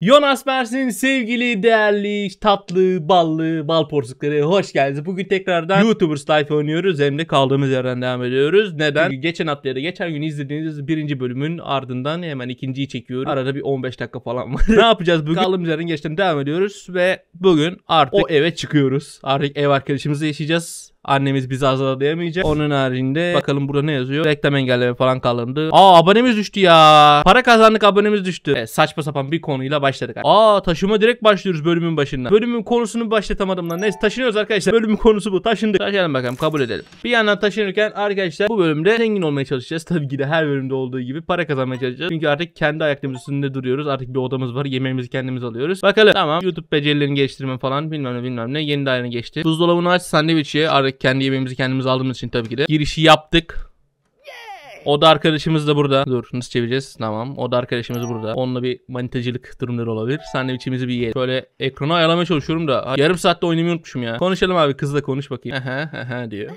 Jonas Mersin sevgili, değerli, tatlı, ballı, bal porsukları hoş geldiniz. Bugün tekrardan YouTubers Life oynuyoruz. Hem de kaldığımız yerden devam ediyoruz. Neden? Çünkü geçen hafta ya da geçen gün izlediğiniz birinci bölümün ardından hemen ikinciyi çekiyoruz. Arada bir 15 dakika falan var. ne yapacağız bugün? Kaldığımız yerden geçten devam ediyoruz ve bugün artık o eve çıkıyoruz. Artık ev arkadaşımızla yaşayacağız. Annemiz bizi azarlayamayacak. Onun haricinde bakalım burada ne yazıyor? Reklam engelleme falan kalındı. Aa abonemiz düştü ya. Para kazandık abonemiz düştü. Evet, saçma sapan bir konuyla başladık. Aa taşıma direkt başlıyoruz bölümün başında. Bölümün konusunu başlatamadım lan. Neyse taşınıyoruz arkadaşlar. Bölümün konusu bu. Taşındık. Taşıyalım bakalım kabul edelim. Bir yandan taşınırken arkadaşlar bu bölümde zengin olmaya çalışacağız. Tabii ki de her bölümde olduğu gibi para kazanmaya çalışacağız. Çünkü artık kendi ayaklarımız üstünde duruyoruz. Artık bir odamız var. Yemeğimizi kendimiz alıyoruz. Bakalım tamam. YouTube becerilerini geliştirme falan bilmem ne bilmem ne. Yeni daireni geçti. Buzdolabını aç sandviç Artık kendi yemeğimizi kendimiz aldığımız için tabii ki de girişi yaptık. O da arkadaşımız da burada. Dur nasıl çevireceğiz? Tamam. O da arkadaşımız burada. Onunla bir manitacılık durumları olabilir. Sandviçimizi bir yiyelim. Şöyle ekrana ayarlamaya çalışıyorum da. Yarım saatte oynamayı unutmuşum ya. Konuşalım abi kızla konuş bakayım. Aha aha diyor.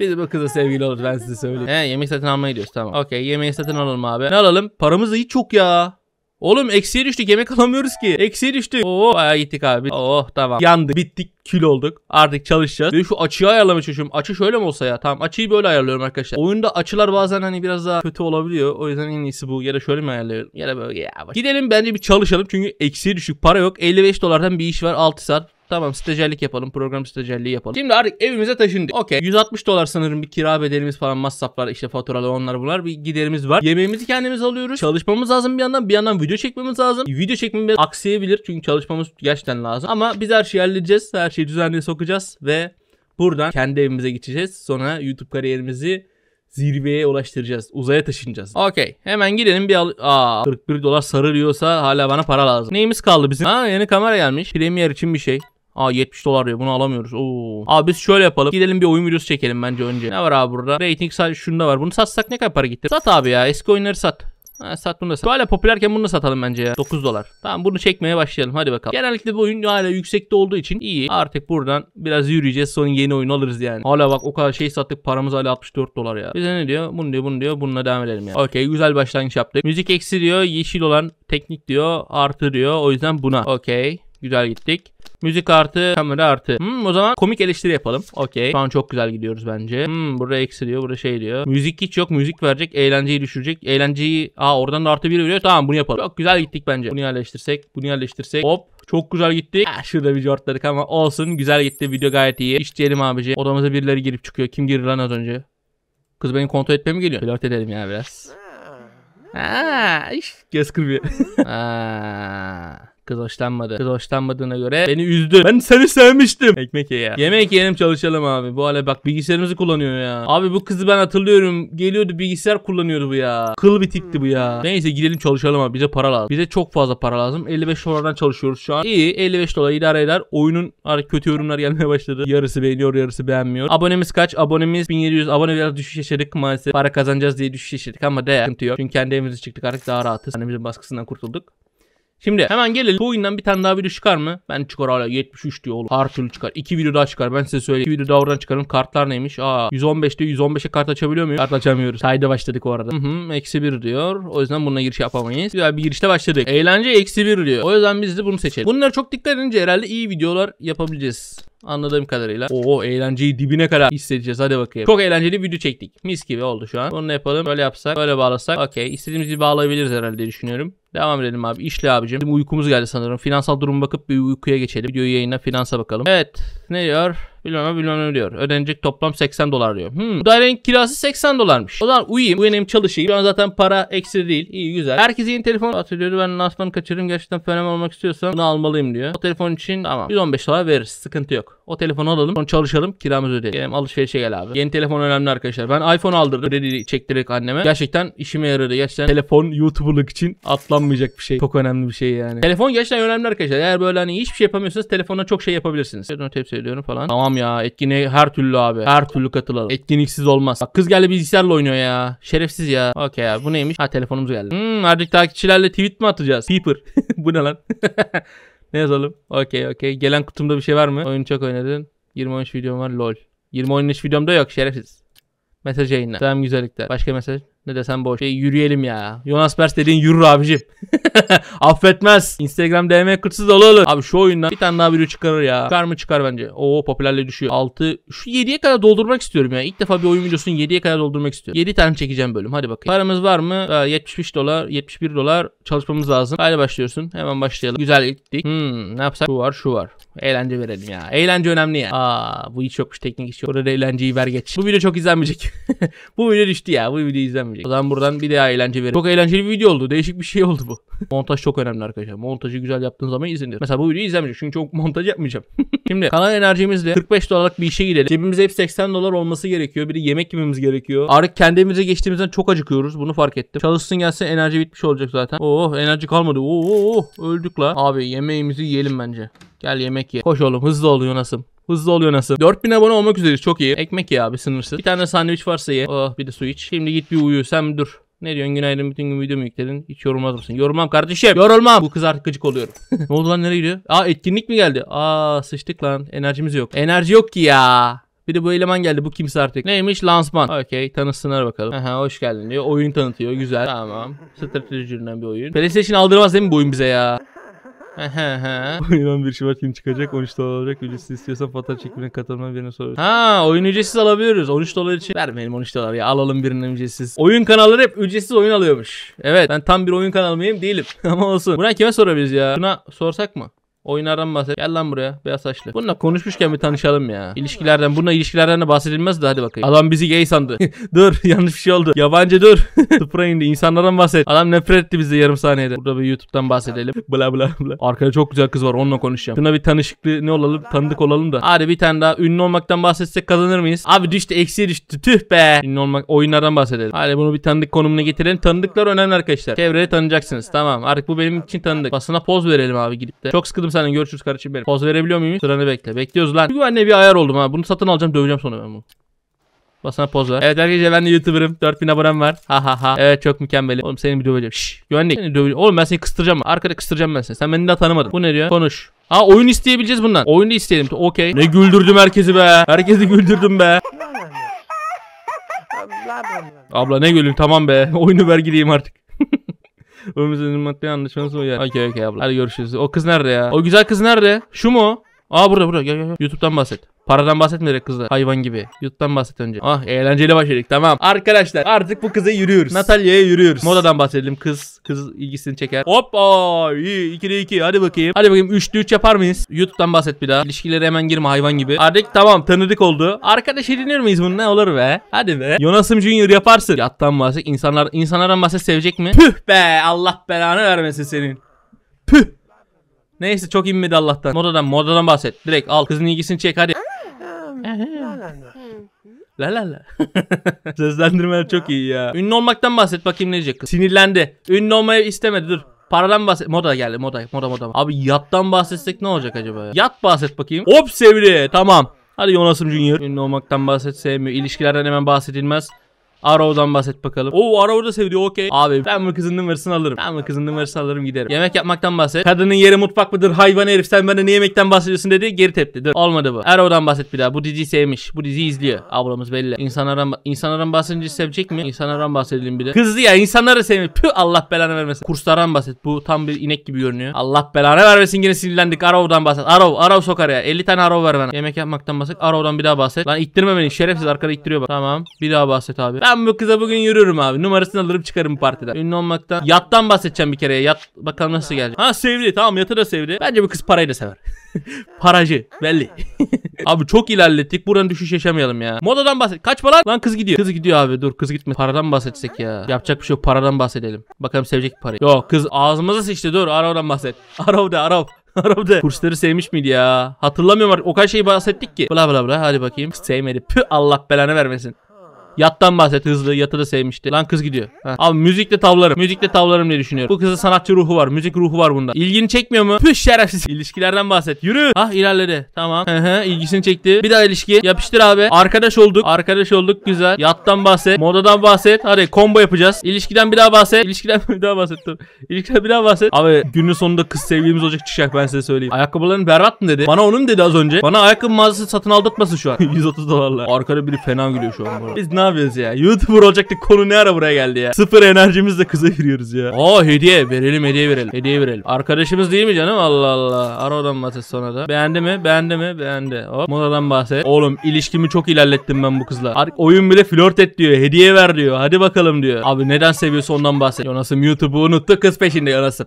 Biz bu kıza sevgili oluruz ben size söyleyeyim. He yemek satın almayı diyoruz tamam. Okey yemeği satın alalım abi. Ne alalım? Paramız da hiç çok ya. Oğlum eksiye düştük yemek alamıyoruz ki. Eksiye düştük. Oo bayağı gittik abi. Oo, oh, tamam. Yandı, Bittik. Kül olduk. Artık çalışacağız. Ve şu açıyı ayarlamaya çalışıyorum. Açı şöyle mi olsa ya? Tamam açıyı böyle ayarlıyorum arkadaşlar. Oyunda açılar bazen hani biraz daha kötü olabiliyor. O yüzden en iyisi bu. Ya da şöyle mi ayarlayalım? Ya da böyle ya. Gidelim bence bir çalışalım. Çünkü eksiye düşük, Para yok. 55 dolardan bir iş var. 6 saat Tamam stajyerlik yapalım. Program stajyerliği yapalım. Şimdi artık evimize taşındık. Okey. 160 dolar sanırım bir kira bedelimiz falan masraflar işte faturalar onlar bunlar bir giderimiz var. Yemeğimizi kendimiz alıyoruz. Çalışmamız lazım bir yandan. Bir yandan video çekmemiz lazım. Video çekmemiz aksayabilir çünkü çalışmamız gerçekten lazım. Ama biz her şeyi halledeceğiz. Her şeyi düzenli sokacağız ve buradan kendi evimize geçeceğiz. Sonra YouTube kariyerimizi zirveye ulaştıracağız. Uzaya taşınacağız. Okey. Hemen gidelim bir al... Aa 41 dolar sarılıyorsa hala bana para lazım. Neyimiz kaldı bizim? Ha yeni kamera gelmiş. Premier için bir şey. Aa 70 dolar diyor bunu alamıyoruz. Oo. Abi biz şöyle yapalım. Gidelim bir oyun videosu çekelim bence önce. Ne var abi burada? Rating sadece şunda var. Bunu satsak ne kadar para gitti? Sat abi ya eski oyunları sat. Ha, sat bunu da sat. Hala popülerken bunu da satalım bence ya. 9 dolar. Tamam bunu çekmeye başlayalım. Hadi bakalım. Genellikle bu oyun hala yüksekte olduğu için iyi. Artık buradan biraz yürüyeceğiz. Sonra yeni oyun alırız yani. Hala bak o kadar şey sattık. Paramız hala 64 dolar ya. Bize ne diyor? Bunu diyor, bunu diyor. Bununla devam edelim ya. Yani. Okey güzel başlangıç yaptık. Müzik eksi diyor. Yeşil olan teknik diyor. Artı diyor. O yüzden buna. Okey. Güzel gittik. Müzik artı, kamera artı. Hmm, o zaman komik eleştiri yapalım. Okey. Şu an çok güzel gidiyoruz bence. Hmm, burada eksi diyor, burada şey diyor. Müzik hiç yok. Müzik verecek, eğlenceyi düşürecek. Eğlenceyi... Aa oradan da artı bir veriyor. Tamam bunu yapalım. Çok güzel gittik bence. Bunu yerleştirsek, bunu yerleştirsek. Hop. Çok güzel gitti. Ha, şurada video jortladık ama olsun. Güzel gitti. Video gayet iyi. İşleyelim abici. Odamıza birileri girip çıkıyor. Kim girir lan az önce? Kız beni kontrol etmeye mi geliyor? Flört edelim ya biraz. Aa, iş göz kırpıyor. Kız hoşlanmadı. Kız hoşlanmadığına göre beni üzdü. Ben seni sevmiştim. Ekmek ye ya. Yemek yiyelim çalışalım abi. Bu hale bak bilgisayarımızı kullanıyor ya. Abi bu kızı ben hatırlıyorum. Geliyordu bilgisayar kullanıyordu bu ya. Kıl bitikti bu ya. Neyse gidelim çalışalım abi. Bize para lazım. Bize çok fazla para lazım. 55 dolardan çalışıyoruz şu an. İyi 55 dolar idare eder. Oyunun kötü yorumlar gelmeye başladı. Yarısı beğeniyor yarısı beğenmiyor. Abonemiz kaç? Abonemiz 1700. Abone biraz düşüş yaşadık maalesef. Para kazanacağız diye düşüş yaşadık ama değer. Sıkıntı yok. Çünkü kendi evimize çıktık artık daha rahatız. Annemizin baskısından kurtulduk. Şimdi hemen gelelim. Bu oyundan bir tane daha video çıkar mı? Ben çıkar hala 73 diyor oğlum. Her türlü çıkar. 2 video daha çıkar. Ben size söyleyeyim. 2 video daha oradan çıkarım. Kartlar neymiş? Aa 115 diyor. 115'e kart açabiliyor muyum? Kart açamıyoruz. Sayda başladık o arada. Hı hı. Eksi 1 diyor. O yüzden bununla giriş yapamayız. Güzel bir girişte başladık. Eğlence eksi 1 diyor. O yüzden biz de bunu seçelim. Bunlara çok dikkat edince herhalde iyi videolar yapabileceğiz. Anladığım kadarıyla. Oo eğlenceyi dibine kadar hissedeceğiz. Hadi bakayım. Çok eğlenceli video çektik. Mis gibi oldu şu an. Bunu ne yapalım. Böyle yapsak. Böyle bağlasak. Okey. İstediğimiz gibi bağlayabiliriz herhalde düşünüyorum. Devam edelim abi. İşle abicim. Bizim uykumuz geldi sanırım. Finansal durum bakıp bir uykuya geçelim. Videoyu yayına finansa bakalım. Evet. Ne diyor? Bilona milyon ödüyor. Ödenecek toplam 80 dolar diyor. Hmm. Bu dairenin kirası 80 dolarmış. O zaman uyuyayım. Uyanayım çalışayım. Bilona zaten para eksi değil. İyi güzel. Herkes yeni telefon atıyordu. Ben Nasman'ı kaçırdım. Gerçekten fenomen olmak istiyorsam bunu almalıyım diyor. O telefon için tamam. 115 dolar veririz. Sıkıntı yok. O telefonu alalım. Sonra çalışalım. Kiramızı ödeyelim. Gelelim alışverişe gel abi. Yeni telefon önemli arkadaşlar. Ben iPhone aldırdım. Kredi çektirerek anneme. Gerçekten işime yaradı. Gerçekten telefon YouTuber'lık için atlanmayacak bir şey. Çok önemli bir şey yani. Telefon gerçekten önemli arkadaşlar. Eğer böyle hani hiçbir şey yapamıyorsanız telefonla çok şey yapabilirsiniz. onu tepsi ediyorum falan. Tamam ya. Etkinliğe her türlü abi. Her türlü katılalım. Etkinliksiz olmaz. Bak kız geldi bilgisayarla oynuyor ya. Şerefsiz ya. Okey ya. Bu neymiş? Ha telefonumuz geldi. Hmm artık takipçilerle tweet mi atacağız? Peeper. bu ne lan? ne yazalım? Okey okey. Gelen kutumda bir şey var mı? Oyun çok oynadın. 20 oyun videom var. Lol. 20 oyun videomda yok şerefsiz. Mesaj yayınla. Selam güzellikler. Başka mesaj? Ne desem boş. Şey, yürüyelim ya. Jonas Pers dediğin yürür abicim. Affetmez. Instagram DM kırtsız dolu olur. Abi şu oyundan bir tane daha video çıkarır ya. Çıkar mı çıkar bence. Oo popülerliği düşüyor. 6. Şu 7'ye kadar doldurmak istiyorum ya. İlk defa bir oyun videosunu 7'ye kadar doldurmak istiyorum. 7 tane çekeceğim bölüm. Hadi bakayım. Paramız var mı? Aa, ee, 75 dolar. 71 dolar. Çalışmamız lazım. Haydi başlıyorsun. Hemen başlayalım. Güzel gittik. Hmm, ne yapsak? Şu var şu var. Eğlence verelim ya. Eğlence önemli ya. Aa bu hiç yokmuş teknik iş. Orada eğlenceyi ver geç. Bu video çok izlenmeyecek. bu video düştü ya. Bu video izlenmeyecek. O zaman buradan bir daha eğlence verelim. Çok eğlenceli bir video oldu. Değişik bir şey oldu bu. montaj çok önemli arkadaşlar. Montajı güzel yaptığın zaman izlenir. Mesela bu videoyu izlemeyecek. Çünkü çok montaj yapmayacağım. Şimdi kanal enerjimizle 45 dolarlık bir işe gidelim. Cebimizde hep 80 dolar olması gerekiyor. Bir de yemek yememiz gerekiyor. Artık kendimize geçtiğimizden çok acıkıyoruz. Bunu fark ettim. Çalışsın gelse enerji bitmiş olacak zaten. Oh enerji kalmadı. Oo, oh, oh, oh, öldük la. Abi yemeğimizi yiyelim bence. Gel yemek ye. Koş oğlum hızlı oluyor nasıl? Hızlı ol Yonas'ım. 4000 abone olmak üzereyiz çok iyi. Ekmek ye abi sınırsız. Bir tane sandviç varsa ye. Oh bir de su iç. Şimdi git bir uyu sen dur. Ne diyorsun günaydın bütün gün video videomu yükledin. Hiç yorulmaz mısın? Yorulmam kardeşim. Yorulmam. Bu kız artık gıcık oluyorum. ne oldu lan nereye gidiyor? Aa etkinlik mi geldi? Aa sıçtık lan. Enerjimiz yok. Enerji yok ki ya. Bir de bu eleman geldi bu kimse artık. Neymiş lansman. Okey tanısınlar bakalım. Aha hoş geldin diyor. Oyun tanıtıyor güzel. Tamam. Strateji bir oyun. PlayStation aldırmaz değil mi bu oyun bize ya? Oyundan bir Şubat kim çıkacak 13 dolar olacak ücretsiz istiyorsan fotoğraf çekimine katılma birini sor. Ha oyun ücretsiz alabiliyoruz 13 dolar için vermeyelim 13 dolar ya alalım birini ücretsiz. Oyun kanalları hep ücretsiz oyun alıyormuş. Evet ben tam bir oyun kanalı mıyım değilim ama olsun. Buna kime sorabiliriz ya? Şuna sorsak mı? Oynarım bahset Gel lan buraya. Beyaz saçlı. Bununla konuşmuşken bir tanışalım ya. İlişkilerden. Bununla ilişkilerden de bahsedilmez de hadi bakayım. Adam bizi gay sandı. dur. Yanlış bir şey oldu. Yabancı dur. Sıfıra indi. İnsanlardan bahset. Adam nefret etti bizi yarım saniyede. Burada bir YouTube'dan bahsedelim. Bla bla bla. Arkada çok güzel kız var. Onunla konuşacağım. Şuna bir tanışıklı ne olalım? Tanıdık olalım da. Hadi bir tane daha ünlü olmaktan bahsetsek kazanır mıyız? Abi düştü eksiye düştü. Tüh be. Ünlü olmak oyunlardan bahsedelim. Hadi bunu bir tanıdık konumuna getirelim. Tanıdıklar önemli arkadaşlar. Çevrede tanıyacaksınız. Tamam. Artık bu benim için tanıdık. Basına poz verelim abi gidip de. Çok sıkıldım saniye görüşürüz kardeşim benim. Poz verebiliyor muyum? Sıranı bekle. Bekliyoruz lan. Çünkü ben bir ayar oldum ha. Bunu satın alacağım döveceğim sonra ben bunu. Basana poz ver. Evet herkese ben de YouTuber'ım. 4000 abonem var. Ha ha ha. Evet çok mükemmelim. Oğlum seni bir döveceğim. Şşş. Güvenlik. Seni döveceğim. Oğlum ben seni kıstıracağım. Arkada kıstıracağım ben seni. Sen beni daha tanımadın. Bu ne diyor? Konuş. Ha oyun isteyebileceğiz bundan. Oyunu isteyelim. Okey. Ne güldürdüm herkesi be. Herkesi güldürdüm be. Abla ne gülüm tamam be. Oyunu ver gideyim artık. Önümüzde maddi anlaşması o ya. Okey okey abla. Hadi görüşürüz. O kız nerede ya? O güzel kız nerede? Şu mu? Aa burada burada gel gel. YouTube'dan bahset. Paradan bahsetmeyerek kızlar. Hayvan gibi. YouTube'dan bahset önce. Ah eğlenceli başladık. Tamam. Arkadaşlar artık bu kıza yürüyoruz. Natalya'ya yürüyoruz. Modadan bahsedelim. Kız kız ilgisini çeker. Hoppa. İyi. 2'de 2. Hadi bakayım. Hadi bakayım. 3'te 3 yapar mıyız? YouTube'dan bahset bir daha. İlişkilere hemen girme hayvan gibi. Artık tamam tanıdık oldu. Arkadaş edinir muyuz bunu? Ne olur be. Hadi be. Jonas'ım Junior yaparsın. Yattan bahset. İnsanlar, insanlardan bahset sevecek mi? Püh be. Allah belanı vermesin senin. Püh. Neyse çok inmedi Allah'tan. Modadan modadan bahset. Direkt al kızın ilgisini çek hadi. La la la. Sözlendirmeler çok iyi ya. Ünlü olmaktan bahset bakayım ne diyecek kız. Sinirlendi. Ünlü olmayı istemedi dur. Paradan bahset. Moda geldi. Moda. Moda moda. Abi yattan bahsetsek ne olacak acaba Yat bahset bakayım. Hop sevdi. Tamam. Hadi Jonas'ım Junior. Ünlü olmaktan bahset sevmiyor. İlişkilerden hemen bahsedilmez. Arrow'dan bahset bakalım. Oo Arrow da seviyor okey. Abi ben bu kızın numarasını alırım. Ben bu kızın numarasını alırım giderim. Yemek yapmaktan bahset. Kadının yeri mutfak mıdır hayvan herif sen bana ne yemekten bahsediyorsun dedi. Geri tepti. Dur olmadı bu. Arrow'dan bahset bir daha. Bu dizi sevmiş. Bu dizi izliyor. Ablamız belli. İnsanlardan, insanlardan bahsedince sevecek mi? İnsanlardan bahsedelim bir de. Kızdı ya insanları sevmiyor. Püh Allah belanı vermesin. Kurslardan bahset. Bu tam bir inek gibi görünüyor. Allah belanı vermesin yine sinirlendik. Arrow'dan bahset. Arrow. Arrow sokar ya. 50 tane Arrow ver bana. Yemek yapmaktan bahset. Arrow'dan bir daha bahset. Lan ittirme beni. Şerefsiz arkada ittiriyor bak. Tamam. Bir daha bahset abi. Ben ben bu kıza bugün yürürüm abi. Numarasını alırım çıkarım partiden. Ünlü olmaktan. Yattan bahsedeceğim bir kere. Yat bakalım nasıl gelecek. Ha sevdi. Tamam yatı da sevdi. Bence bu kız parayı da sever. Paracı. Belli. abi çok ilerlettik. Buradan düşüş yaşamayalım ya. Modadan bahset. Kaç lan. Lan kız gidiyor. Kız gidiyor abi. Dur kız gitme. Paradan bahsetsek ya. Yapacak bir şey yok. Paradan bahsedelim. Bakalım sevecek mi parayı. Yok kız ağzımıza sıçtı. Dur Arav'dan bahset. Arav da Arav. da kursları sevmiş miydi ya? Hatırlamıyorum artık. O kadar şey bahsettik ki. Bla bla bla hadi bakayım. Sevmedi. Pü Allah belanı vermesin. Yattan bahset hızlı. Yatı da sevmişti. Lan kız gidiyor. Ha. Abi müzikle tavlarım. Müzikle tavlarım diye düşünüyorum. Bu kızın sanatçı ruhu var. Müzik ruhu var bunda. İlgini çekmiyor mu? Püş şerefsiz. İlişkilerden bahset. Yürü. Ah ilerledi. Tamam. ilgisini çekti. Bir daha ilişki. Yapıştır abi. Arkadaş olduk. Arkadaş olduk. Güzel. Yattan bahset. Modadan bahset. Hadi combo yapacağız. İlişkiden bir daha bahset. İlişkiden bir daha bahsettim. İlişkiden bir daha bahset. Abi günün sonunda kız sevgilimiz olacak çıkacak ben size söyleyeyim. Ayakkabıların berbat mı dedi? Bana onun dedi az önce. Bana ayakkabı mağazası satın aldırtmasın şu an. 130 dolarla. Arkada biri fena gülüyor şu an. Bana. Biz ne yapıyoruz ya? YouTuber olacaktık konu ne ara buraya geldi ya? Sıfır enerjimizle kıza giriyoruz ya. Aa hediye verelim hediye verelim. Hediye verelim. Arkadaşımız değil mi canım? Allah Allah. Ara odan bahset sonra da. Beğendi mi? Beğendi mi? Beğendi. Hop. Modadan bahset. Oğlum ilişkimi çok ilerlettim ben bu kızla. Ar oyun bile flört et diyor. Hediye ver diyor. Hadi bakalım diyor. Abi neden seviyorsa ondan bahset. Yonas'ım YouTube'u unuttu. Kız peşinde Yonas'ım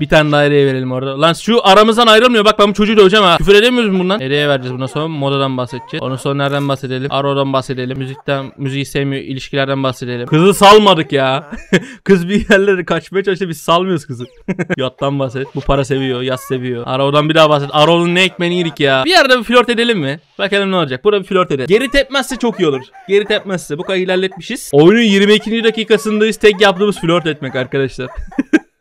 bir tane daireye verelim orada. Lan şu aramızdan ayrılmıyor. Bak ben bu çocuğu döveceğim ha. Küfür edemiyoruz mu bundan? Ereğe vereceğiz bundan sonra. Modadan bahsedeceğiz. Onun sonra nereden bahsedelim? Aro'dan bahsedelim. Müzikten, müziği sevmiyor. ilişkilerden bahsedelim. Kızı salmadık ya. Kız bir yerlere kaçmaya çalıştı. Biz salmıyoruz kızı. Yattan bahset. Bu para seviyor. Yaz seviyor. Aro'dan bir daha bahset. Aro'nun ne ekmeğini yedik ya. Bir yerde bir flört edelim mi? Bakalım ne olacak. Burada bir flört edelim. Geri tepmezse çok iyi olur. Geri tepmezse. Bu kadar ilerletmişiz. Oyunun 22. dakikasındayız. Tek yaptığımız flört etmek arkadaşlar.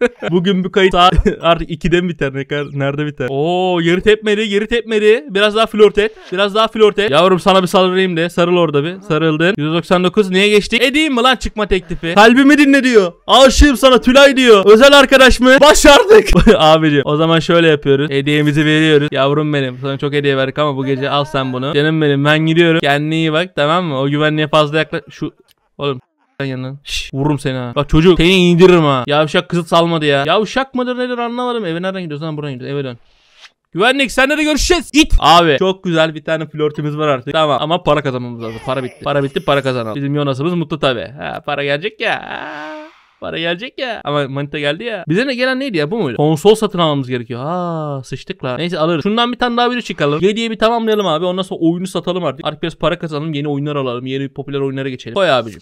Bugün bu kayıt artık 2'de mi biter? Ne kadar, nerede biter? Oo yeri tepmedi yeri tepmedi. Biraz daha flört et. Biraz daha flört et. Yavrum sana bir sarılayım de. Sarıl orada bir. Sarıldın. 199 niye geçtik? Edeyim mi lan çıkma teklifi? Kalbimi dinle diyor. Aşığım sana Tülay diyor. Özel arkadaş mı? Başardık. Abiciğim o zaman şöyle yapıyoruz. Hediyemizi veriyoruz. Yavrum benim. Sana çok hediye verdik ama bu gece al sen bunu. Canım benim ben gidiyorum. Kendine iyi bak tamam mı? O güvenliğe fazla yaklaş. Şu Oğlum Lan yanına. vururum seni ha. Bak çocuk seni indiririm ha. Yavşak kızı salmadı ya. Yavşak mıdır nedir anlamadım. Eve nereden gidiyorsun lan buradan gidiyorsun. Eve dön. Güvenlik senle de görüşeceğiz. İt. Abi çok güzel bir tane flörtümüz var artık. Tamam ama para kazanmamız lazım. Para bitti. Para bitti para kazanalım. Bizim Yonas'ımız mutlu tabi. Ha, para gelecek ya. Para gelecek ya. Ama manita geldi ya. Bize ne gelen neydi ya bu muydu? Konsol satın almamız gerekiyor. Ha sıçtık la. Neyse alırız. Şundan bir tane daha biri çıkalım. Hediye bir tamamlayalım abi. Ondan sonra oyunu satalım artık. Artık biraz para kazanalım. Yeni oyunlar alalım. Yeni popüler oyunlara geçelim. Koy abicim.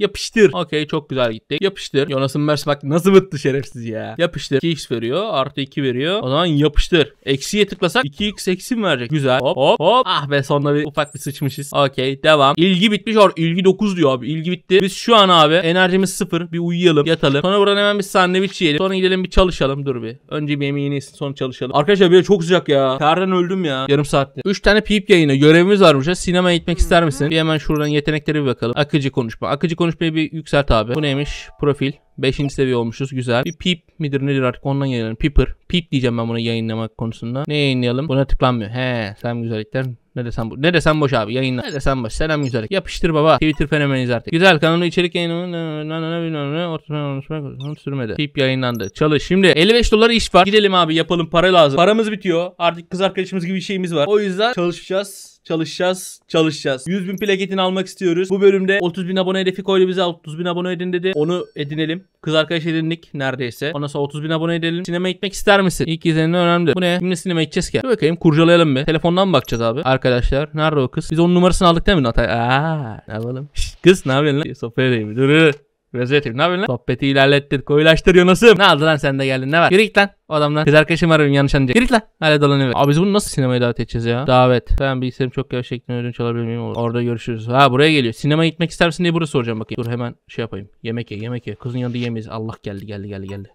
Yapıştır. Okey çok güzel gitti. Yapıştır. Jonasın Mers bak nasıl bıttı şerefsiz ya. Yapıştır. 2x veriyor. Artı 2 veriyor. O zaman yapıştır. Eksiye tıklasak 2x eksi mi verecek? Güzel. Hop hop hop. Ah be sonunda bir ufak bir sıçmışız. Okey devam. İlgi bitmiş. Or İlgi 9 diyor abi. İlgi bitti. Biz şu an abi enerjimiz sıfır. Bir uyuyalım. Yatalım. Sonra buradan hemen bir sandviç yiyelim. Sonra gidelim bir çalışalım. Dur bir. Önce bir yemeğini yesin sonra çalışalım. Arkadaşlar bir çok sıcak ya. Terden öldüm ya. Yarım saatte. 3 tane pip yayını. Görevimiz varmış. Sinemaya gitmek ister misin? Bir hemen şuradan yetenekleri bir bakalım. Akıcı konuşma. Akıcı konuşma konuşmayı bir yükselt abi. Bu neymiş? Profil. 5. seviye olmuşuz. Güzel. Bir pip midir nedir artık ondan yayınlayalım. Piper. Pip diyeceğim ben bunu yayınlamak konusunda. Ne yayınlayalım? Buna tıklanmıyor. He sen güzellikler. Ne desem, bu, ne desem boş abi yayınla. Ne desem boş. Selam güzellik. Yapıştır baba. Twitter fenomeniyiz artık. Güzel kanalda içerik yayınlamanın sürmedi. Pip yayınlandı. Çalış. Şimdi 55 dolar iş var. Gidelim abi yapalım para lazım. Paramız bitiyor. Artık kız arkadaşımız gibi bir şeyimiz var. O yüzden çalışacağız çalışacağız, çalışacağız. 100 bin plaketini almak istiyoruz. Bu bölümde 30 bin abone hedefi koydu bize. 30 bin abone edin dedi. Onu edinelim. Kız arkadaş edindik neredeyse. Ondan sonra 30 bin abone edelim. Sinema gitmek ister misin? İlk izlenimde önemli. Bu ne? Şimdi sinema gideceğiz ki. Dur bakayım kurcalayalım bir. Telefondan mı bakacağız abi? Arkadaşlar nerede o kız? Biz onun numarasını aldık değil mi Natay? Aaa ne yapalım? Şişt, kız ne yapıyorsun lan? Sopaya mi Dur dur. Rezetim ne yapıyorsun lan? Sohbeti ilerlettir koyulaştır Yunus'um. Ne aldı lan sen de geldin ne var? Yürü git lan o adamdan. Kız arkadaşım var yanlış anlayacak. Yürü git lan. Hala dolanıyor. Abi biz bunu nasıl sinemaya davet edeceğiz ya? Davet. Ben bilgisayarım çok yavaş şeklinde ödünç alabilir miyim? Orada görüşürüz. Ha buraya geliyor. Sinema gitmek ister misin diye burası soracağım bakayım. Dur hemen şey yapayım. Yemek ye yemek ye. Kızın yanında yemeyiz. Allah geldi geldi geldi geldi.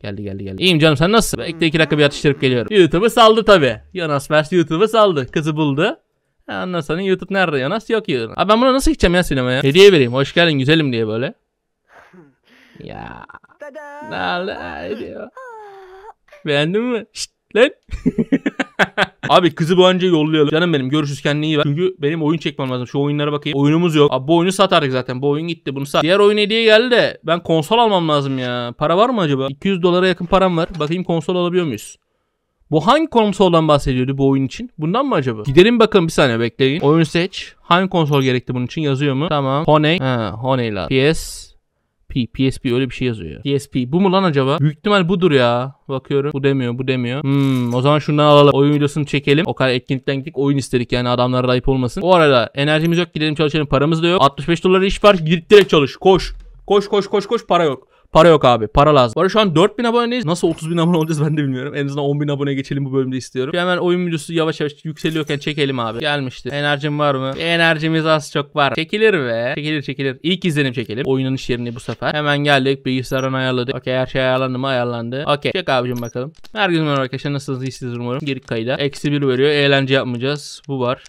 Geldi geldi geldi. İyiyim canım sen nasılsın? Bekle iki dakika bir atıştırıp geliyorum. YouTube'u saldı tabi. Yanas Vers YouTube'u saldı. Kızı buldu. Ondan sonra YouTube nerede ya? Nasıl yok ya? Abi ben bunu nasıl gideceğim ya sinemaya? Hediye vereyim. Hoş geldin güzelim diye böyle. Ya. Ne diyor? Beğendin mi? Şşt lan. Abi kızı bu önce yollayalım. Canım benim görüşürüz kendine iyi bak. Çünkü benim oyun çekmem lazım. Şu oyunlara bakayım. Oyunumuz yok. Abi bu oyunu satardık zaten. Bu oyun gitti. Bunu sat. Diğer oyun hediye geldi de ben konsol almam lazım ya. Para var mı acaba? 200 dolara yakın param var. Bakayım konsol alabiliyor muyuz? Bu hangi konsoldan bahsediyordu bu oyun için? Bundan mı acaba? Gidelim bakalım bir saniye bekleyin. Oyun seç. Hangi konsol gerekli bunun için yazıyor mu? Tamam. Honey. Ha, Honey'la. PS P, PSP öyle bir şey yazıyor ya. PSP bu mu lan acaba? Büyük ihtimal budur ya. Bakıyorum. Bu demiyor, bu demiyor. Hmm, o zaman şundan alalım. Oyun videosunu çekelim. O kadar etkinlikten gittik. Oyun istedik yani adamlara ayıp olmasın. O arada enerjimiz yok. Gidelim çalışalım. Paramız da yok. 65 dolara iş var. Git direkt çalış. Koş. Koş koş koş koş para yok. Para yok abi. Para lazım. Bu şu an 4000 aboneyiz. Nasıl 30 bin abone olacağız ben de bilmiyorum. En azından 10 bin abone geçelim bu bölümde istiyorum. Hemen oyun videosu yavaş yavaş yükseliyorken çekelim abi. Gelmişti. Enerjim var mı? Enerjimiz az çok var. Çekilir ve çekilir çekilir. İlk izlenim çekelim. Oyunun iş yerini bu sefer. Hemen geldik. Bilgisayarını ayarladık. Okey her şey ayarlandı mı? Ayarlandı. Okey. Çek abicim bakalım. Her gün merhaba arkadaşlar. Nasılsınız? İyisiniz umarım. Geri kayda. Eksi bir veriyor. Eğlence yapmayacağız. Bu var.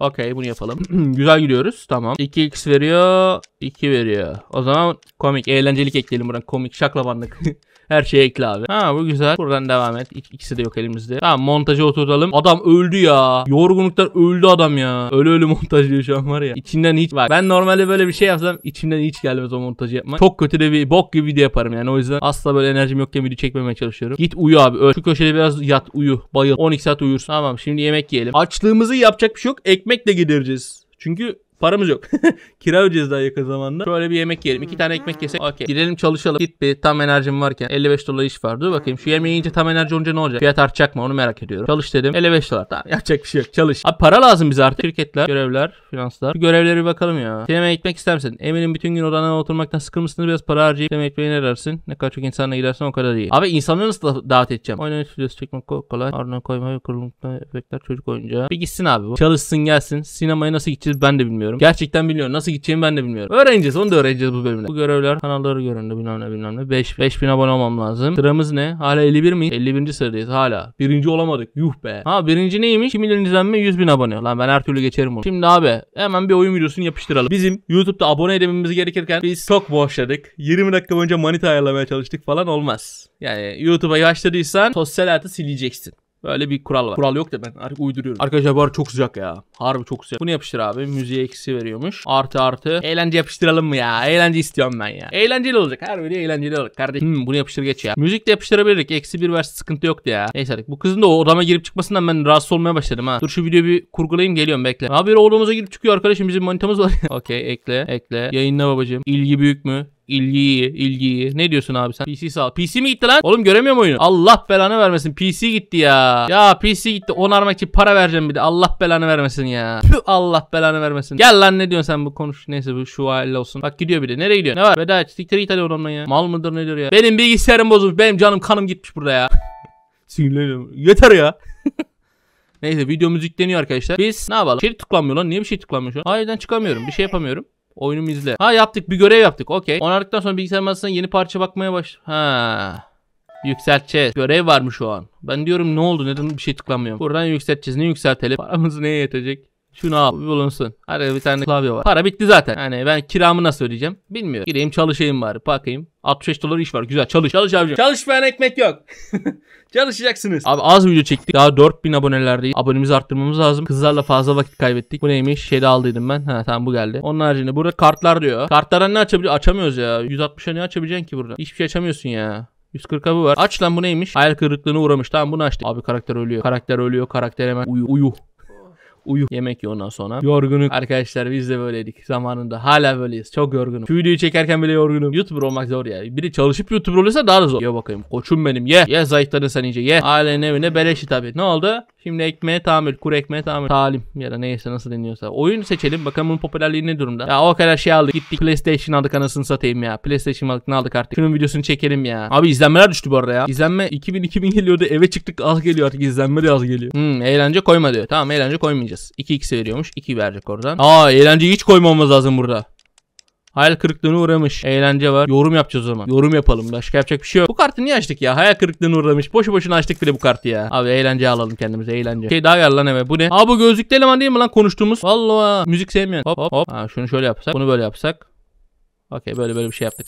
Okey bunu yapalım. Güzel gidiyoruz. Tamam. 2x veriyor. 2 veriyor. O zaman komik eğlencelik ekleyelim buradan. Komik şaklabanlık. Her şeye klavye. Ha bu güzel. Buradan devam et. İk ikisi de yok elimizde. Tamam montaja oturtalım. Adam öldü ya. Yorgunluktan öldü adam ya. Ölü ölü montaj diyor şu an var ya. İçinden hiç bak. Ben normalde böyle bir şey yapsam içimden hiç gelmez o montajı yapmak. Çok kötü de bir bok gibi video yaparım yani. O yüzden asla böyle enerjim yokken video çekmemeye çalışıyorum. Git uyu abi. Öl. Şu köşede biraz yat uyu. Bayıl. 12 saat uyursun. Tamam şimdi yemek yiyelim. Açlığımızı yapacak bir şey yok. Ekmekle gidereceğiz. Çünkü Paramız yok. Kira ödeyeceğiz daha yakın zamanda. Şöyle bir yemek yiyelim. İki tane ekmek yesek. Okey. Gidelim çalışalım. Git bir tam enerjim varken. 55 dolar iş var. Dur bakayım. Şu yemeği yiyince tam enerji olunca ne olacak? Fiyat artacak mı? Onu merak ediyorum. Çalış dedim. 55 dolar. Tamam. Yapacak bir şey yok. Çalış. Abi para lazım bize artık. Şirketler, görevler, finanslar. Şu görevlere bir bakalım ya. Sinemaya gitmek ister misin? Eminim bütün gün odana oturmaktan sıkılmışsın. Biraz para harcayıp sinema gitmeye ne dersin? Ne kadar çok insanla gidersen o kadar iyi. Abi insanları nasıl davet edeceğim? Oynayın stüdyosu çekmek kolay. Arna koyma, kurulumda efektler çocuk oyuncağı. Bir gitsin abi bu. Çalışsın gelsin. Sinemaya nasıl gideceğiz ben de bilmiyorum bilmiyorum. Gerçekten bilmiyorum. Nasıl gideceğimi ben de bilmiyorum. Öğreneceğiz. Onu da öğreneceğiz bu bölümde. Bu görevler kanalları göründü bilmem ne bilmem ne. 5 bin abone olmam lazım. Sıramız ne? Hala 51 mi? 51. sıradayız hala. Birinci olamadık. Yuh be. Ha birinci neymiş? 2 milyon izlenme 100 bin abone. Lan ben her türlü geçerim bunu. Şimdi abi hemen bir oyun videosunu yapıştıralım. Bizim YouTube'da abone edememiz gerekirken biz çok boşladık. 20 dakika önce manita ayarlamaya çalıştık falan olmaz. Yani YouTube'a yaşladıysan sosyal hayatı sileceksin. Böyle bir kural var. Kural yok da ben artık uyduruyorum. Arkadaşlar bu çok sıcak ya. Harbi çok sıcak. Bunu yapıştır abi. Müziğe eksi veriyormuş. Artı artı. Eğlence yapıştıralım mı ya? Eğlence istiyorum ben ya. Eğlenceli olacak. Her biri eğlenceli olacak. Kardeşim hmm, bunu yapıştır geç ya. Müzik de yapıştırabilirdik. Eksi bir verse sıkıntı yoktu ya. Neyse artık. Bu kızın da odama girip çıkmasından ben rahatsız olmaya başladım ha. Dur şu videoyu bir kurgulayayım geliyorum bekle. Abi odamıza girip çıkıyor arkadaşım. Bizim manitamız var ya. ekle ekle. Yayınla babacığım. İlgi büyük mü? İlgi, ilgi. Ne diyorsun abi sen? PC sağ. PC mi gitti lan? Oğlum göremiyorum oyunu. Allah belanı vermesin. PC gitti ya. Ya PC gitti. Onarmak için para vereceğim bir de. Allah belanı vermesin ya. Püh, Allah belanı vermesin. Gel lan ne diyorsun sen bu konuş. Neyse bu şu haliyle olsun. Bak gidiyor bir de. Nereye gidiyor? Ne var? Veda et. Siktir git ya. Mal mıdır nedir ya? Benim bilgisayarım bozulmuş. Benim canım kanım gitmiş burada ya. Sinirleniyorum. Yeter ya. Neyse video müzikleniyor arkadaşlar. Biz ne yapalım? Şey tıklanmıyor lan. Niye bir şey tıklanmıyor şu an? Harbiden çıkamıyorum. Bir şey yapamıyorum. Oyunumu izle. Ha yaptık bir görev yaptık. Okey. Onardıktan sonra bilgisayar masasına yeni parça bakmaya baş. Ha. Yükselteceğiz. Görev varmış şu an. Ben diyorum ne oldu? Neden bir şey tıklamıyorum? Buradan yükselteceğiz. Ne yükseltelim? Paramız neye yetecek? Şunu al bulunsun. Arada bir tane klavye var. Para bitti zaten. Yani ben kiramı nasıl ödeyeceğim bilmiyorum. Gireyim çalışayım bari. Bakayım. 65 dolar iş var. Güzel çalış. Çalış abicim. Çalışmayan ekmek yok. Çalışacaksınız. Abi az video çektik. Daha 4000 abonelerdeyiz. Abonemizi arttırmamız lazım. Kızlarla fazla vakit kaybettik. Bu neymiş? Şeyde aldıydım ben. Ha tamam bu geldi. Onun haricinde burada kartlar diyor. Kartlara ne açabiliyor? Açamıyoruz ya. 160'a ne açabileceksin ki burada? Hiçbir şey açamıyorsun ya. 140 bu var. Aç lan bu neymiş? Hayal kırıklığına uğramış. Tamam bunu açtık. Abi karakter ölüyor. Karakter ölüyor. Karakter hemen uyu. Uyu uyu. Yemek ye ondan sonra. Yorgunuk. Arkadaşlar biz de böyleydik zamanında. Hala böyleyiz. Çok yorgunum. Şu videoyu çekerken bile yorgunum. Youtuber olmak zor ya. Biri çalışıp Youtuber olursa daha da zor. Ye bakayım. Koçum benim ye. Ye zayıfları sen iyice ye. Ailenin evine beleşi tabii. Ne oldu? Şimdi ekmeğe tahammül, kuru ekmeğe tahammül. Talim ya da neyse nasıl deniyorsa. Oyun seçelim. Bakalım bunun popülerliği ne durumda? Ya o kadar şey aldık. Gittik PlayStation aldık anasını satayım ya. PlayStation aldık ne aldık artık. Şunun videosunu çekelim ya. Abi izlenmeler düştü bu arada ya. İzlenme 2000-2000 geliyordu. Eve çıktık az geliyor artık. İzlenme de az geliyor. Hmm, eğlence koyma diyor. Tamam eğlence koymayacağız vereceğiz. 2x veriyormuş. 2 verecek oradan. Aa eğlenceyi hiç koymamamız lazım burada. Hayal kırıklığına uğramış. Eğlence var. Yorum yapacağız o zaman. Yorum yapalım. Başka yapacak bir şey yok. Bu kartı niye açtık ya? Hayal kırıklığına uğramış. Boşu boşuna açtık bile bu kartı ya. Abi eğlence alalım kendimize. Eğlence. Şey daha gel lan eve. Bu ne? Aa bu gözlüklü eleman değil mi lan konuştuğumuz? Vallahi Müzik sevmeyen. Hop hop hop. Ha, şunu şöyle yapsak. Bunu böyle yapsak. Okey böyle böyle bir şey yaptık.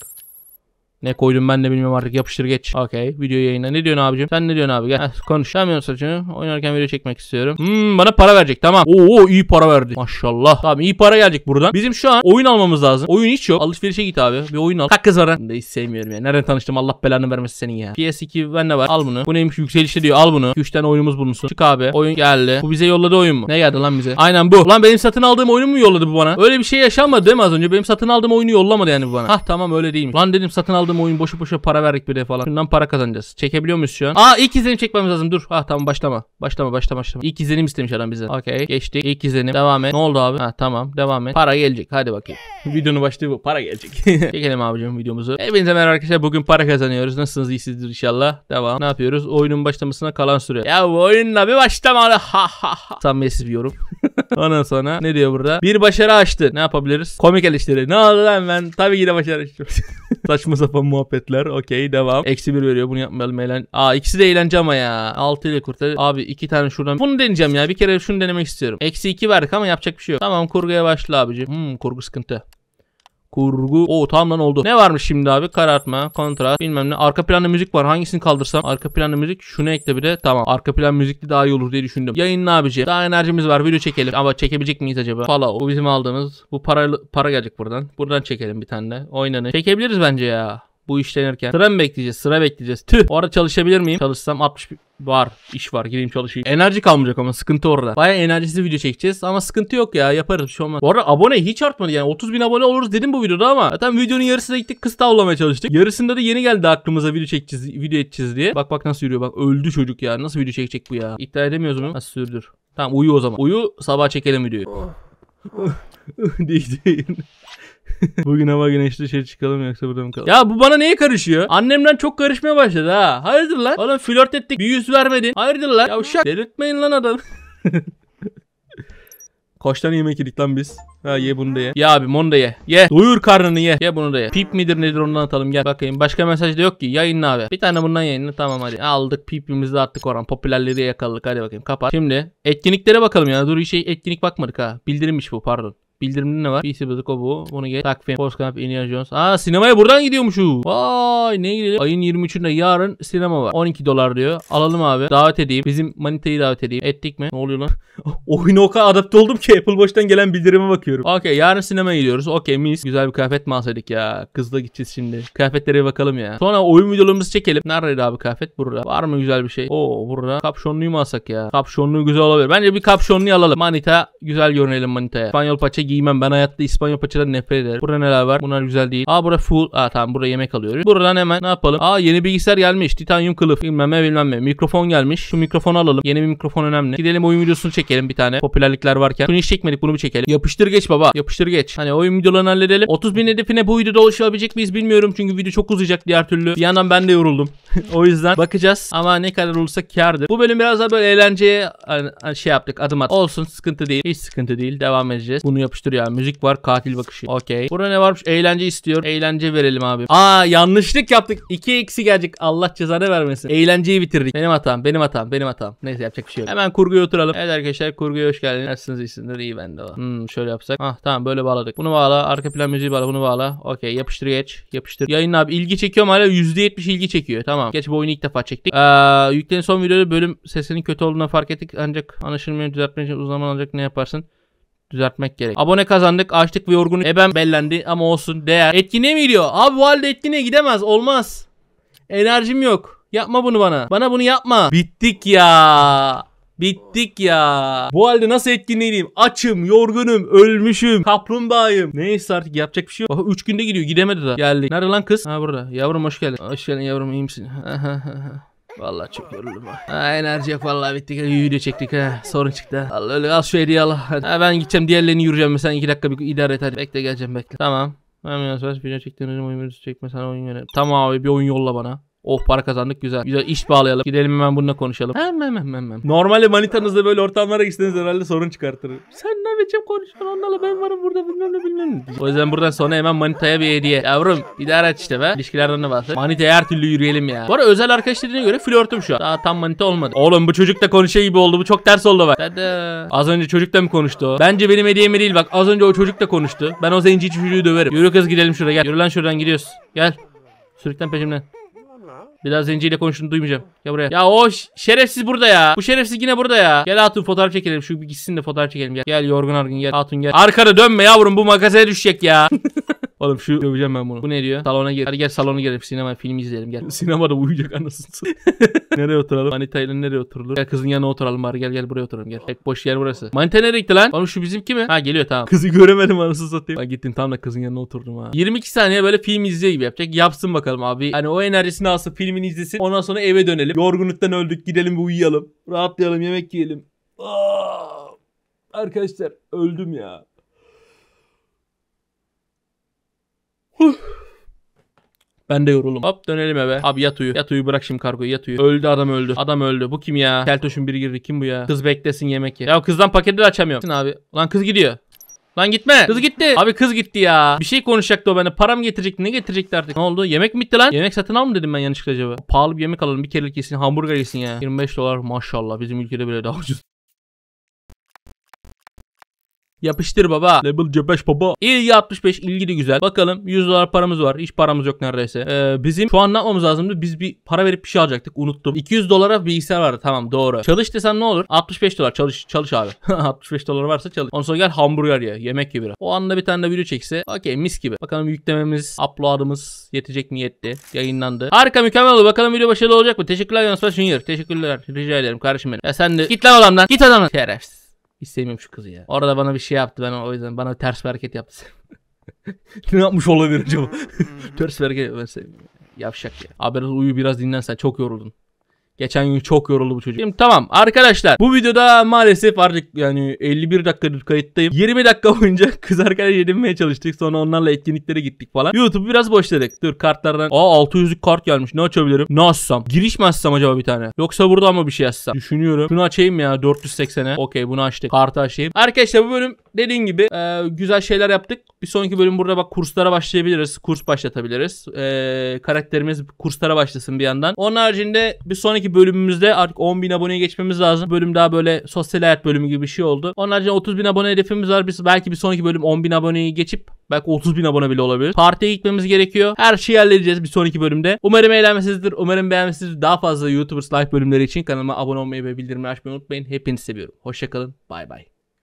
Ne koydum ben de bilmiyorum artık yapıştır geç. Okey video yayına. Ne diyorsun abicim? Sen ne diyorsun abi? Gel Heh, konuş. Yapmıyorsun saçını. Oynarken video çekmek istiyorum. Hmm bana para verecek tamam. Oo iyi para verdi. Maşallah. Tamam iyi para gelecek buradan. Bizim şu an oyun almamız lazım. Oyun hiç yok. Alışverişe git abi. Bir oyun al. Kalk kız var Bunu da hiç sevmiyorum ya. Nereden tanıştım Allah belanı vermesin senin ya. PS2 ben de var. Al bunu. Bu neymiş yükselişte diyor. Al bunu. 3 tane oyunumuz bulunsun. Çık abi. Oyun geldi. Bu bize yolladı oyun mu? Ne geldi lan bize? Aynen bu. Lan benim satın aldığım oyunu mu yolladı bu bana? Öyle bir şey yaşanmadı değil mi az önce? Benim satın aldığım oyunu yollamadı yani bu bana. Hah tamam öyle değilmiş. Lan dedim satın aldığım Oynadığım oyun boşu boşa para verdik bir de falan. Şundan para kazanacağız. Çekebiliyor muyuz şu an? Aa ilk izlenim çekmemiz lazım. Dur. Ah tamam başlama. Başlama başlama başlama. İlk izlenim istemiş adam bize. Okey. Geçtik. İlk izlenim. Devam et. Ne oldu abi? Ha tamam. Devam et. Para gelecek. Hadi bakayım. Videonun başlığı bu. Para gelecek. Çekelim abicim videomuzu. Hepinize merhaba arkadaşlar. Bugün para kazanıyoruz. Nasılsınız? İyisinizdir inşallah. Devam. Ne yapıyoruz? Oyunun başlamasına kalan süre. Ya bu oyunla bir başlama Ha ha ha. Samimiyetsiz bir yorum. Ondan sonra ne diyor burada? Bir başarı açtı. Ne yapabiliriz? Komik eleştiri. Ne oldu lan ben? Tabii ki de başarı açtım. Saçma sapan sapan muhabbetler. Okey devam. Eksi bir veriyor. Bunu yapmayalım. Eğlen... Aa ikisi de eğlence ama ya. Altı ile kurtar. Abi iki tane şuradan. Bunu deneyeceğim ya. Bir kere şunu denemek istiyorum. Eksi iki verdik ama yapacak bir şey yok. Tamam kurguya başla abici. Hmm kurgu sıkıntı. Kurgu. O tam lan oldu. Ne varmış şimdi abi? Karartma, kontrast, bilmem ne. Arka planda müzik var. Hangisini kaldırsam? Arka planda müzik. Şunu ekle bir de. Tamam. Arka plan müzikli daha iyi olur diye düşündüm. Yayın ne yapacağız? Daha enerjimiz var. Video çekelim. Ama çekebilecek miyiz acaba? Fala. O bizim aldığımız. Bu para, para gelecek buradan. Buradan çekelim bir tane de. Oynanı. Çekebiliriz bence ya bu işlenirken. Sıra mı bekleyeceğiz? Sıra bekleyeceğiz. Tüh. O arada çalışabilir miyim? Çalışsam 60 var. iş var. Gireyim çalışayım. Enerji kalmayacak ama sıkıntı orada. Baya enerjisi video çekeceğiz ama sıkıntı yok ya. Yaparız şu şey an. Bu arada abone hiç artmadı yani. 30 bin abone oluruz dedim bu videoda ama zaten videonun yarısına gittik kız tavlamaya çalıştık. Yarısında da yeni geldi aklımıza video çekeceğiz, video edeceğiz diye. Bak bak nasıl yürüyor bak. Öldü çocuk ya. Nasıl video çekecek bu ya? İddia edemiyoruz mu? Nasıl sürdür? Tamam uyu o zaman. Uyu sabah çekelim videoyu. Oh. değil değil. Bugün hava güneşli şey çıkalım yoksa burada mı kalalım? Ya bu bana neye karışıyor? Annemden çok karışmaya başladı ha. Hayırdır lan? Oğlum flört ettik bir yüz vermedin. Hayırdır lan? Ya uşak delirtmeyin lan adam. Kaç yemek yedik lan biz? Ha ye bunu da ye. Ya abi onu da ye. Ye. Doyur karnını ye. Ye bunu da ye. Pip midir nedir ondan atalım gel. Bakayım başka mesaj da yok ki. Yayınla abi. Bir tane bundan yayınla tamam hadi. Aldık pipimizi de attık oran. Popülerleri yakaladık hadi bakayım kapat. Şimdi etkinliklere bakalım ya. Dur şey etkinlik bakmadık ha. Bildirimmiş bu pardon. Bildirimde ne var? PC Basic o bu. Bunu geç. Takvim. Force Camp. Indiana Jones. Aa sinemaya buradan gidiyormuşu. Vay ne gidelim. Ayın 23'ünde yarın sinema var. 12 dolar diyor. Alalım abi. Davet edeyim. Bizim manitayı davet edeyim. Ettik mi? Ne oluyor lan? Oyun o kadar adapte oldum ki Apple Watch'tan gelen bildirime bakıyorum. Okey yarın sinemaya gidiyoruz. Okey mis. Güzel bir kıyafet mi ya? Kızla gideceğiz şimdi. Kıyafetlere bakalım ya. Sonra oyun videolarımızı çekelim. Neredeydi abi kıyafet? Burada. Var mı güzel bir şey? Oo burada. Kapşonluyu mu alsak ya? Kapşonluyu güzel olabilir. Bence bir kapşonluyu alalım. Manita güzel görünelim manitaya. İspanyol paça giymem. Ben hayatta İspanyol paçadan nefret ederim. Burada neler var? Bunlar güzel değil. Aa burada full. Aa tamam burada yemek alıyoruz. Buradan hemen ne yapalım? Aa yeni bilgisayar gelmiş. Titanium kılıf. Bilmem bilmem mi Mikrofon gelmiş. Şu mikrofonu alalım. Yeni bir mikrofon önemli. Gidelim oyun videosunu çekelim bir tane. Popülerlikler varken. Bunu hiç çekmedik bunu bir çekelim. Yapıştır geç baba. Yapıştır geç. Hani oyun videolarını halledelim. 30 bin hedefine bu videoda ulaşabilecek miyiz bilmiyorum. Çünkü video çok uzayacak diğer türlü. Bir yandan ben de yoruldum. o yüzden bakacağız. Ama ne kadar olursa kardır. Bu bölüm biraz daha böyle eğlenceye hani, hani şey yaptık adım at. Olsun sıkıntı değil. Hiç sıkıntı değil. Devam edeceğiz. Bunu yapıştır olmuştur ya. Müzik var katil bakışı. Okey. Burada ne varmış? Eğlence istiyor. Eğlence verelim abi. Aa yanlışlık yaptık. 2 eksi gelecek. Allah cezanı vermesin. Eğlenceyi bitirdik. Benim hatam. Benim hatam. Benim hatam. Neyse yapacak bir şey yok. Hemen kurguya oturalım. Evet arkadaşlar kurguya hoş geldiniz. Nasılsınız iyisindir? İyi bende var. Hmm, şöyle yapsak. Ah tamam böyle bağladık. Bunu bağla. Arka plan müziği bağla. Bunu bağla. Okey yapıştır geç. Yapıştır. Yayın abi ilgi çekiyor. hala %70 ilgi çekiyor. Tamam. Geç bu oyunu ilk defa çektik. Ee, yüklenin son videoda bölüm sesinin kötü olduğuna fark ettik. Ancak anlaşılmayan düzeltmek için uzun zaman alacak ne yaparsın? düzeltmek gerek. Abone kazandık, açtık ve yorgunluk eben bellendi ama olsun değer. Etkinliğe mi gidiyor? Abi bu halde etkinliğe gidemez. Olmaz. Enerjim yok. Yapma bunu bana. Bana bunu yapma. Bittik ya. Bittik ya. Bu halde nasıl etkinliğim? Açım, yorgunum, ölmüşüm, kaplumbağayım. Neyse artık yapacak bir şey yok. Bak 3 günde gidiyor gidemedi daha. Geldik. Nerede lan kız? Ha burada. Yavrum hoş geldin. Hoş geldin yavrum iyi misin? Vallahi çok yoruldum enerji yok vallahi bittik. Video çektik ha. Sorun çıktı. Allah öyle al şu hediye al. Ha ben gideceğim diğerlerini yürüyeceğim. Sen iki dakika bir idare et hadi. Bekle geleceğim bekle. Tamam. Hemen sonra video çektiğin oyun çekme sana oyun yönet. Tamam abi bir oyun yolla bana. Oh para kazandık güzel. Güzel iş bağlayalım. Gidelim hemen bununla konuşalım. Hem hem hem Normalde manitanızla böyle ortamlara gitseniz herhalde sorun çıkartır. Sen ne biçim konuşuyorsun onlarla ben varım burada bilmem ne bilmem ne. O yüzden buradan sonra hemen manitaya bir hediye. Yavrum idare et işte be. İlişkilerden ne bahset. Manitaya her türlü yürüyelim ya. Bu arada özel arkadaş dediğine göre flörtüm şu an. Daha tam manita olmadı. Oğlum bu çocuk da konuşuyor gibi oldu. Bu çok ters oldu bak. Dede. Az önce çocuk da mı konuştu Bence benim hediyemi değil bak. Az önce o çocuk da konuştu. Ben o zenci çocuğu döverim. Yürü kız gidelim şuraya gel. Yürü lan şuradan gidiyoruz. Gel. Sürükten peşimden. Bir daha zenciyle konuştuğunu duymayacağım. Gel buraya. Ya o şerefsiz burada ya. Bu şerefsiz yine burada ya. Gel hatun fotoğraf çekelim. Şu bir gitsin de fotoğraf çekelim. Gel, gel yorgun argın gel. Hatun gel. Arkada dönme yavrum bu makasaya düşecek ya. Oğlum şu döveceğim ben bunu. Bu ne diyor? Salona gel. Hadi gel salona gel. Sinema film izleyelim gel. Sinemada uyuyacak anasını Nereye oturalım? Manita ile nereye oturulur? Gel kızın yanına oturalım bari. Gel gel buraya oturalım gel. Tek boş yer burası. Manita nereye gitti lan? Oğlum şu bizimki mi? Ha geliyor tamam. Kızı göremedim anasını satayım. Ben gittim tam da kızın yanına oturdum ha. 22 saniye böyle film izliyor gibi yapacak. Yapsın bakalım abi. Hani o enerjisini alsın filmini izlesin. Ondan sonra eve dönelim. Yorgunluktan öldük. Gidelim bir uyuyalım. Rahatlayalım yemek yiyelim. Arkadaşlar öldüm ya. Ben de yoruldum. Hop dönelim eve. Abi yat uyu. Yat uyu bırak şimdi kargoyu yat uyu. Öldü adam öldü. Adam öldü. Bu kim ya? Teltoş'un biri girdi. Kim bu ya? Kız beklesin yemek ye. Ya kızdan paketi de açamıyorum. Abi. Lan kız gidiyor. Lan gitme. Kız gitti. Abi kız gitti ya. Bir şey konuşacaktı o bana. Param getirecekti. Ne getirecekti artık? Ne oldu? Yemek mi bitti lan? Yemek satın al mı dedim ben yanlışlıkla acaba? Pahalı bir yemek alalım. Bir kerelik yesin. Hamburger yesin ya. 25 dolar maşallah. Bizim ülkede bile daha ucuz. Yapıştır baba. Level C5 baba. İlgi 65 ilgi de güzel. Bakalım 100 dolar paramız var. Hiç paramız yok neredeyse. Ee, bizim şu an ne yapmamız lazımdı? Biz bir para verip bir şey alacaktık. Unuttum. 200 dolara bilgisayar vardı. Tamam doğru. Çalış desem ne olur? 65 dolar. Çalış. Çalış abi. 65 dolar varsa çalış. Ondan sonra gel hamburger ye. Yemek ye O anda bir tane de video çekse. Okey mis gibi. Bakalım yüklememiz, uploadımız yetecek mi yetti. Yayınlandı. Harika mükemmel oldu. Bakalım video başarılı olacak mı? Teşekkürler Yansıba Junior. Teşekkürler. Rica ederim kardeşim benim. Ya sen de git lan adamdan. Git adamdan. Şerefsiz. İstemiyorum şu kızı ya. Orada bana bir şey yaptı. Ben o yüzden bana ters bir hareket yaptı. ne yapmış olabilir acaba? Hmm. ters bir hareket ben sevmiyorum. Yavşak ya. Abi biraz uyu biraz dinlen sen. Çok yoruldun. Geçen gün çok yoruldu bu çocuk. Şimdi tamam arkadaşlar bu videoda maalesef artık yani 51 dakikadır kayıttayım. 20 dakika boyunca kız arkadaş edinmeye çalıştık. Sonra onlarla etkinliklere gittik falan. YouTube biraz boş dedik. Dur kartlardan. Aa 600'lük kart gelmiş. Ne açabilirim? Ne açsam? Giriş mi açsam acaba bir tane? Yoksa burada mı bir şey açsam? Düşünüyorum. Şunu açayım ya 480'e. Okey bunu açtık. Kartı açayım. Arkadaşlar bu bölüm dediğim gibi e, güzel şeyler yaptık. Bir sonraki bölüm burada bak kurslara başlayabiliriz. Kurs başlatabiliriz. E, karakterimiz kurslara başlasın bir yandan. Onun haricinde bir sonraki bölümümüzde artık 10 bin aboneye geçmemiz lazım. Bölüm daha böyle sosyal hayat bölümü gibi bir şey oldu. Onun haricinde bin abone hedefimiz var. Biz belki bir sonraki bölüm 10 bin aboneyi geçip belki 30 bin abone bile olabilir. Partiye gitmemiz gerekiyor. Her şeyi halledeceğiz bir sonraki bölümde. Umarım eğlenmişsinizdir. Umarım beğenmişsinizdir. Daha fazla YouTubers Live bölümleri için kanalıma abone olmayı ve bildirimleri açmayı unutmayın. Hepinizi seviyorum. Hoşçakalın. Bay bay.